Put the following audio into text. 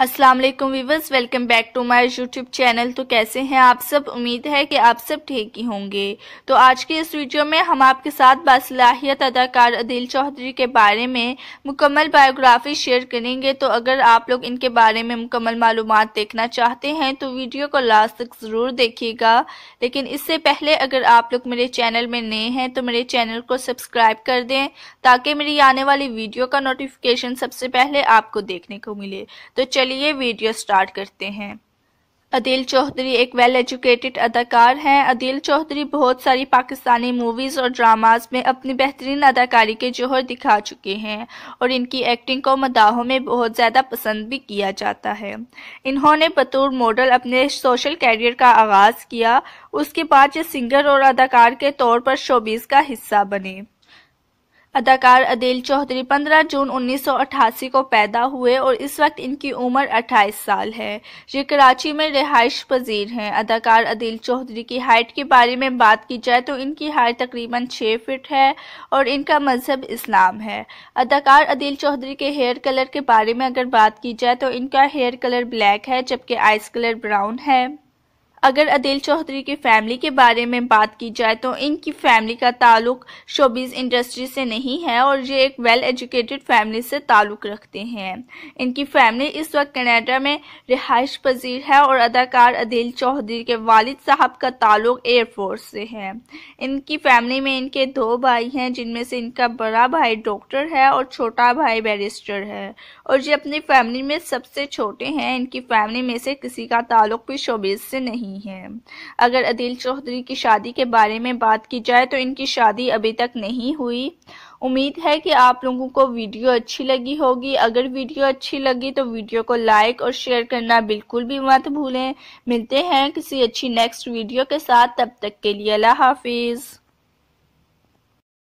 अस्सलाम वालेकुम viewers welcome back to my YouTube channel तो कैसे हैं आप सब उम्मीद है कि आप सब ठीक ही होंगे तो आज के इस वीडियो में हम आपके साथ बासलाहियत अदाकार अदिल चौधरी के बारे में मुकम्मल बायोग्राफी शेयर करेंगे तो अगर आप लोग इनके बारे में मुकम्मल मालूम देखना चाहते हैं तो वीडियो को लास्ट तक ज़रूर देखिएगा लेकिन इससे पहले अगर आप लोग मेरे चैनल में नए हैं तो मेरे चैनल को सब्सक्राइब कर दें ताकि मेरी आने वाली वीडियो का नोटिफिकेशन सबसे पहले आपको देखने को मिले तो चलिए चलिए वीडियो स्टार्ट करते हैं अदिल चौधरी एक वेल एजुकेटेड अदाकार हैं अदिल चौधरी बहुत सारी पाकिस्तानी मूवीज़ और ड्रामास में अपनी बेहतरीन अदाकारी के जोहर दिखा चुके हैं और इनकी एक्टिंग को मदाहों में बहुत ज़्यादा पसंद भी किया जाता है इन्होंने बतौर मॉडल अपने सोशल कैरियर का आगाज़ किया उसके बाद ये सिंगर और अदाकार के तौर पर शोबीज़ का हिस्सा बने अदाकार अदिल चौधरी 15 जून 1988 को पैदा हुए और इस वक्त इनकी उम्र 28 साल है ये कराची में रिहाइश पजीर हैं अदाकार अदिल चौधरी की हाइट के बारे में बात की जाए तो इनकी हाइट तकरीबन 6 फिट है और इनका मजहब इस्लाम है अदाकार अदिल चौधरी के हेयर कलर के बारे में अगर बात की जाए तो इनका हेयर कलर ब्लैक है जबकि आइस कलर ब्राउन है अगर अदिल चौधरी की फैमिली के बारे में बात की जाए तो इनकी फैमिली का ताल्लुक शोबीज़ इंडस्ट्री से नहीं है और ये एक वेल एजुकेटेड फैमिली से ताल्लुक़ रखते हैं इनकी फैमिली इस वक्त कनाडा में रिहाइश पजीर है और अदाकार अदिल चौधरी के वालिद साहब का ताल्लुक एयरफोर्स से है इनकी फैमिली में इनके दो भाई हैं जिनमें से इनका बड़ा भाई डॉक्टर है और छोटा भाई बैरिस्टर है और ये अपनी फैमिली में सबसे छोटे हैं इनकी फैमिली में से किसी का ताल्लुक भी शोबीज़ से नहीं नहीं है अगर अदिल चौधरी की शादी के बारे में बात की जाए तो इनकी शादी अभी तक नहीं हुई उम्मीद है कि आप लोगों को वीडियो अच्छी लगी होगी अगर वीडियो अच्छी लगी तो वीडियो को लाइक और शेयर करना बिल्कुल भी मत भूलें मिलते हैं किसी अच्छी नेक्स्ट वीडियो के साथ तब तक के लिए अल्लाह हाफिज़